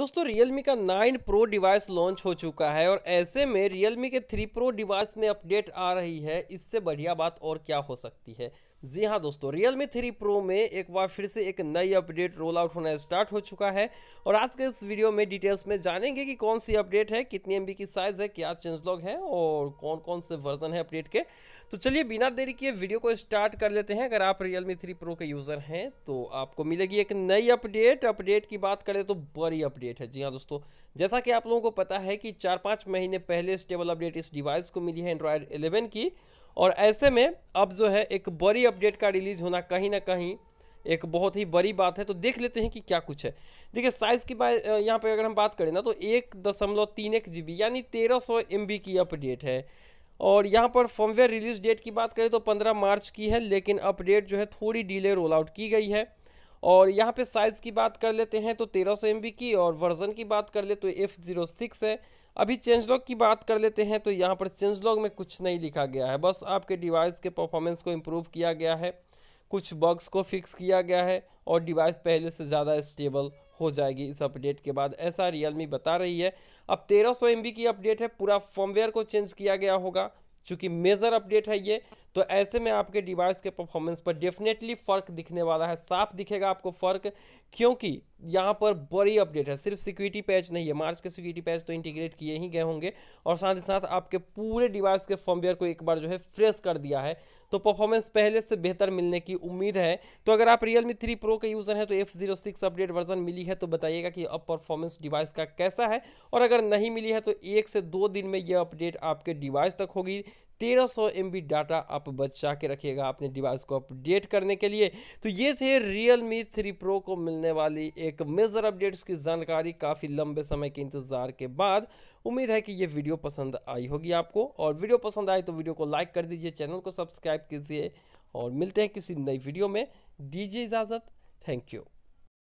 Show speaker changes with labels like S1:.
S1: दोस्तों Realme का 9 Pro device launch हो चुका है और ऐसे में Realme के 3 Pro डिवाइस में अपडेट आ रही है इससे बढ़िया बात और क्या हो सकती है जी हाँ दोस्तों रियल मी थ्री प्रो में एक बार फिर से एक नई अपडेट रोल आउट होना स्टार्ट हो चुका है और आज के इस वीडियो में डिटेल्स में जानेंगे कि कौन सी अपडेट है कितनी एम की साइज़ है क्या चेंज लॉग है और कौन कौन से वर्जन है अपडेट के तो चलिए बिना देरी किए वीडियो को स्टार्ट कर लेते हैं अगर आप रियल मी थ्री प्रो के यूज़र हैं तो आपको मिलेगी एक नई अपडेट अपडेट की बात करें तो बड़ी अपडेट है जी हाँ दोस्तों जैसा कि आप लोगों को पता है कि चार पाँच महीने पहले स्टेबल अपडेट इस डिवाइस को मिली है एंड्रॉयड एलेवन की और ऐसे में अब जो है एक बड़ी अपडेट का रिलीज़ होना कहीं ना कहीं एक बहुत ही बड़ी बात है तो देख लेते हैं कि क्या कुछ है देखिए साइज़ की बात यहाँ पर अगर हम बात करें ना तो एक दशमलव तीन एक जी यानी तेरह सौ एम बी की अपडेट है और यहाँ पर फर्मवेयर रिलीज डेट की बात करें तो पंद्रह मार्च की है लेकिन अपडेट जो है थोड़ी डिले रोल आउट की गई है और यहाँ पे साइज़ की बात कर लेते हैं तो तेरह सौ की और वर्जन की बात कर ले तो एफ़ ज़ीरो सिक्स है अभी चेंज लॉग की बात कर लेते हैं तो यहाँ पर चेंज लॉग में कुछ नहीं लिखा गया है बस आपके डिवाइस के परफॉर्मेंस को इम्प्रूव किया गया है कुछ बग्स को फिक्स किया गया है और डिवाइस पहले से ज़्यादा स्टेबल हो जाएगी इस अपडेट के बाद ऐसा रियलमी बता रही है अब तेरह सौ की अपडेट है पूरा फॉर्मवेयर को चेंज किया गया होगा चूँकि मेजर अपडेट है ये तो ऐसे में आपके डिवाइस के परफॉर्मेंस पर डेफिनेटली फ़र्क दिखने वाला है साफ दिखेगा आपको फ़र्क क्योंकि यहाँ पर बड़ी अपडेट है सिर्फ सिक्योरिटी पैच नहीं है मार्च के सिक्योरिटी पैच तो इंटीग्रेट किए ही गए होंगे और साथ ही साथ आपके पूरे डिवाइस के फॉर्मवेयर को एक बार जो है फ्रेश कर दिया है तो परफॉर्मेंस पहले से बेहतर मिलने की उम्मीद है तो अगर आप रियल मी थ्री प्रो के यूज़र हैं तो F zero six update version मिली है तो बताइएगा कि अब परफॉर्मेंस डिवाइस का कैसा है और अगर नहीं मिली है तो एक से दो दिन में यह अपडेट आपके डिवाइस तक होगी तेरह सौ एम बी डाटा आप बचा के रखिएगा अपने डिवाइस को अपडेट करने के लिए तो ये थे रियल मी थ्री प्रो को मिलने वाली एक मेजर अपडेट्स की जानकारी काफ़ी लंबे समय के इंतज़ार के बाद उम्मीद है कि ये वीडियो पसंद आई होगी आपको और वीडियो पसंद आए तो वीडियो को लाइक कर दीजिए चैनल को सब्सक्राइब कीजिए और मिलते हैं किसी नई वीडियो में दीजिए इजाज़त थैंक यू